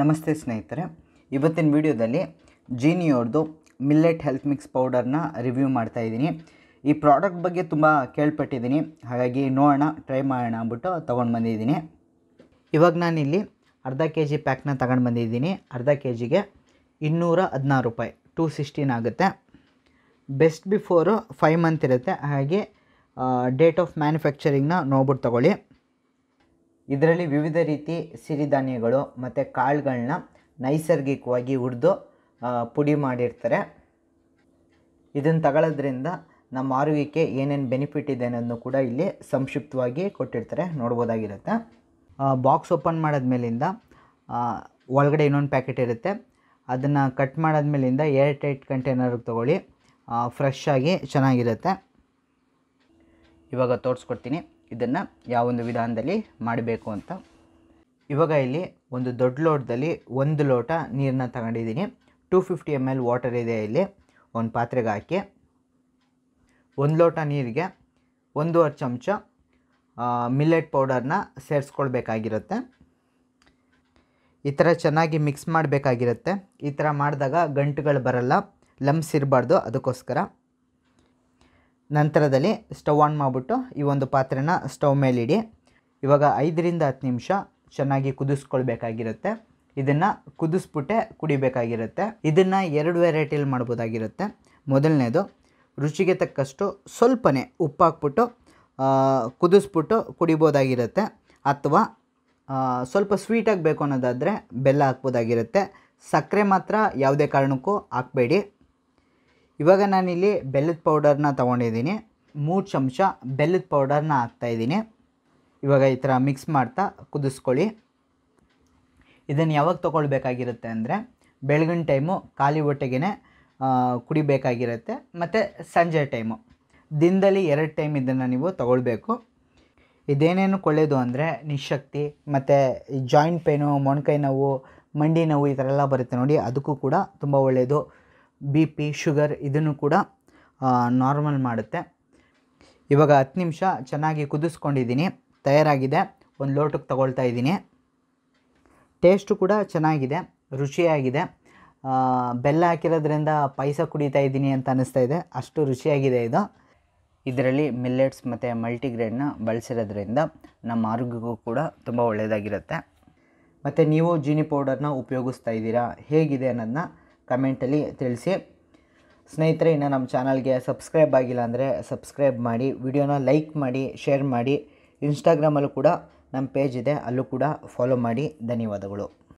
ನಮಸ್ತೆ ಸ್ನೇಹಿತರೆ ಇವತ್ತಿನ ವಿಡಿಯೋದಲ್ಲಿ ಜೀನಿಯವ್ರದ್ದು ಮಿಲ್ಲೆಟ್ ಹೆಲ್ತ್ ಮಿಕ್ಸ್ ಪೌಡರ್ನ ರಿವ್ಯೂ ಮಾಡ್ತಾ ಇದ್ದೀನಿ ಈ ಪ್ರಾಡಕ್ಟ್ ಬಗ್ಗೆ ತುಂಬ ಕೇಳ್ಪಟ್ಟಿದ್ದೀನಿ ಹಾಗಾಗಿ ನೋಡೋಣ ಟ್ರೈ ಮಾಡೋಣ ಅಂದ್ಬಿಟ್ಟು ತೊಗೊಂಡು ಬಂದಿದ್ದೀನಿ ಇವಾಗ ನಾನಿಲ್ಲಿ ಅರ್ಧ ಕೆ ಜಿ ಪ್ಯಾಕ್ನ ತಗೊಂಡು ಬಂದಿದ್ದೀನಿ ಅರ್ಧ ಕೆ ಜಿಗೆ ಇನ್ನೂರ ಹದಿನಾರು ರೂಪಾಯಿ ಟೂ ಸಿಕ್ಸ್ಟೀನ್ ಆಗುತ್ತೆ ಬೆಸ್ಟ್ ಬಿಫೋರು ಫೈವ್ ಮಂತ್ ಇರುತ್ತೆ ಹಾಗೆ ಡೇಟ್ ಆಫ್ ಮ್ಯಾನುಫ್ಯಾಕ್ಚರಿಂಗ್ನ ನೋಡ್ಬಿಟ್ಟು ತೊಗೊಳ್ಳಿ ಇದರಲ್ಲಿ ವಿವಿಧ ರೀತಿ ಸಿರಿಧಾನ್ಯಗಳು ಮತ್ತು ಕಾಳುಗಳನ್ನ ನೈಸರ್ಗಿಕವಾಗಿ ಹುರಿದು ಪುಡಿ ಮಾಡಿರ್ತಾರೆ ಇದನ್ನು ತಗೊಳ್ಳೋದ್ರಿಂದ ನಮ್ಮ ಆರೋಗ್ಯಕ್ಕೆ ಏನೇನು ಬೆನಿಫಿಟ್ ಇದೆ ಅನ್ನೋದನ್ನು ಕೂಡ ಇಲ್ಲಿ ಸಂಕ್ಷಿಪ್ತವಾಗಿ ಕೊಟ್ಟಿರ್ತಾರೆ ನೋಡ್ಬೋದಾಗಿರುತ್ತೆ ಬಾಕ್ಸ್ ಓಪನ್ ಮಾಡಿದ್ಮೇಲಿಂದ ಒಳಗಡೆ ಇನ್ನೊಂದು ಪ್ಯಾಕೆಟ್ ಇರುತ್ತೆ ಅದನ್ನು ಕಟ್ ಮಾಡಾದ್ಮೇಲಿಂದ ಏರ್ ಟೈಟ್ ಕಂಟೈನರ್ಗೆ ತೊಗೊಳ್ಳಿ ಫ್ರೆಶ್ ಆಗಿ ಚೆನ್ನಾಗಿರುತ್ತೆ ಇವಾಗ ತೋರಿಸ್ಕೊಡ್ತೀನಿ ಇದನ್ನು ಯಾವೊಂದು ವಿಧಾನದಲ್ಲಿ ಮಾಡಬೇಕು ಅಂತ ಇವಾಗ ಇಲ್ಲಿ ಒಂದು ದೊಡ್ಡ ಲೋಟದಲ್ಲಿ ಒಂದು ಲೋಟ ನೀರನ್ನ ತಗೊಂಡಿದ್ದೀನಿ two fifty M L water ಇದೆ ಇಲ್ಲಿ ಒಂದು ಪಾತ್ರೆಗೆ ಹಾಕಿ ಒಂದು ಲೋಟ ನೀರಿಗೆ ಒಂದೂವರೆ ಚಮಚ ಮಿಲ್ಲೆಟ್ ಪೌಡರ್ನ ಸೇರಿಸ್ಕೊಳ್ಬೇಕಾಗಿರುತ್ತೆ ಈ ಥರ ಚೆನ್ನಾಗಿ ಮಿಕ್ಸ್ ಮಾಡಬೇಕಾಗಿರುತ್ತೆ ಈ ಥರ ಮಾಡಿದಾಗ ಗಂಟುಗಳು ಬರಲ್ಲ ಲಮ್ಸ್ ಇರಬಾರ್ದು ಅದಕ್ಕೋಸ್ಕರ ನಂತರದಲ್ಲಿ ಸ್ಟವ್ ಆನ್ ಮಾಡಿಬಿಟ್ಟು ಈ ಒಂದು ಪಾತ್ರೆನ ಸ್ಟವ್ ಮೇಲೆ ಇಡಿ ಇವಾಗ ಐದರಿಂದ ಹತ್ತು ನಿಮಿಷ ಚೆನ್ನಾಗಿ ಕುದಿಸ್ಕೊಳ್ಬೇಕಾಗಿರುತ್ತೆ ಇದನ್ನು ಕುದಿಸ್ಬಿಟ್ಟೆ ಕುಡಿಬೇಕಾಗಿರುತ್ತೆ ಇದನ್ನು ಎರಡು ವೆರೈಟಿಯಲ್ಲಿ ಮಾಡ್ಬೋದಾಗಿರುತ್ತೆ ಮೊದಲನೇದು ರುಚಿಗೆ ತಕ್ಕಷ್ಟು ಸ್ವಲ್ಪನೇ ಉಪ್ಪು ಹಾಕ್ಬಿಟ್ಟು ಕುದಿಸ್ಬಿಟ್ಟು ಕುಡಿಬೋದಾಗಿರುತ್ತೆ ಅಥವಾ ಸ್ವಲ್ಪ ಸ್ವೀಟಾಗಿ ಬೇಕು ಅನ್ನೋದಾದರೆ ಬೆಲ್ಲ ಹಾಕ್ಬೋದಾಗಿರುತ್ತೆ ಸಕ್ಕರೆ ಮಾತ್ರ ಯಾವುದೇ ಕಾರಣಕ್ಕೂ ಹಾಕಬೇಡಿ ಇವಾಗ ನಾನಿಲ್ಲಿ ಬೆಲ್ಲದ ಪೌಡರ್ನ ತೊಗೊಂಡಿದ್ದೀನಿ ಮೂರು ಚಮಚ ಬೆಲ್ಲದ ಪೌಡರ್ನ ಹಾಕ್ತಾಯಿದ್ದೀನಿ ಇವಾಗ ಈ ಥರ ಮಿಕ್ಸ್ ಮಾಡ್ತಾ ಕುದಿಸ್ಕೊಳ್ಳಿ ಇದನ್ನು ಯಾವಾಗ ತೊಗೊಳ್ಬೇಕಾಗಿರುತ್ತೆ ಅಂದರೆ ಬೆಳಗಿನ ಟೈಮು ಖಾಲಿ ಹೊಟ್ಟೆಗೆ ಕುಡಿಬೇಕಾಗಿರುತ್ತೆ ಮತ್ತು ಸಂಜೆ ಟೈಮು ದಿನದಲ್ಲಿ ಎರಡು ಟೈಮ್ ಇದನ್ನು ನೀವು ತಗೊಳ್ಬೇಕು ಇದೇನೇನು ಒಳ್ಳೆಯದು ಅಂದರೆ ನಿಶಕ್ತಿ ಮತ್ತು ಜಾಯಿಂಟ್ ಪೇನು ಮೊಣಕೈ ನೋವು ಮಂಡಿ ನೋವು ಈ ಥರ ಎಲ್ಲ ಬರುತ್ತೆ ನೋಡಿ ಅದಕ್ಕೂ ಕೂಡ ತುಂಬ ಒಳ್ಳೆಯದು ಬಿ ಪಿ ಶುಗರ್ ಇದನ್ನು ಕೂಡ ನಾರ್ಮಲ್ ಮಾಡುತ್ತೆ ಇವಾಗ ಹತ್ತು ನಿಮಿಷ ಚೆನ್ನಾಗಿ ಕುದಿಸ್ಕೊಂಡಿದ್ದೀನಿ ತಯಾರಾಗಿದೆ ಒಂದು ಲೋಟಕ್ಕೆ ತಗೊಳ್ತಾ ಇದ್ದೀನಿ ಟೇಸ್ಟು ಕೂಡ ಚೆನ್ನಾಗಿದೆ ರುಚಿಯಾಗಿದೆ ಬೆಲ್ಲ ಹಾಕಿರೋದ್ರಿಂದ ಪಾಯಸ ಕುಡಿತಾ ಇದ್ದೀನಿ ಅಂತ ಅನ್ನಿಸ್ತಾ ಇದೆ ಅಷ್ಟು ರುಚಿಯಾಗಿದೆ ಇದು ಇದರಲ್ಲಿ ಮಿಲ್ಲೆಟ್ಸ್ ಮತ್ತು ಮಲ್ಟಿಗ್ರೇನ್ನ ಬಳಸಿರೋದ್ರಿಂದ ನಮ್ಮ ಆರೋಗ್ಯಕ್ಕೂ ಕೂಡ ತುಂಬ ಒಳ್ಳೆಯದಾಗಿರುತ್ತೆ ಮತ್ತು ನೀವು ಜೀನಿ ಪೌಡರ್ನ ಉಪಯೋಗಿಸ್ತಾ ಇದ್ದೀರಾ ಹೇಗಿದೆ ಅನ್ನೋದನ್ನ ಕಮೆಂಟಲ್ಲಿ ತಿಳಿಸಿ ಸ್ನೇಹಿತರೆ ಇನ್ನು ನಮ್ಮ ಚಾನಲ್ಗೆ ಸಬ್ಸ್ಕ್ರೈಬ್ ಆಗಿಲ್ಲ ಅಂದರೆ ಸಬ್ಸ್ಕ್ರೈಬ್ ಮಾಡಿ ವಿಡಿಯೋನ ಲೈಕ್ ಮಾಡಿ ಶೇರ್ ಮಾಡಿ ಇನ್ಸ್ಟಾಗ್ರಾಮಲ್ಲೂ ಕೂಡ ನಮ್ಮ ಪೇಜ್ ಇದೆ ಅಲ್ಲೂ ಕೂಡ ಫಾಲೋ ಮಾಡಿ ಧನ್ಯವಾದಗಳು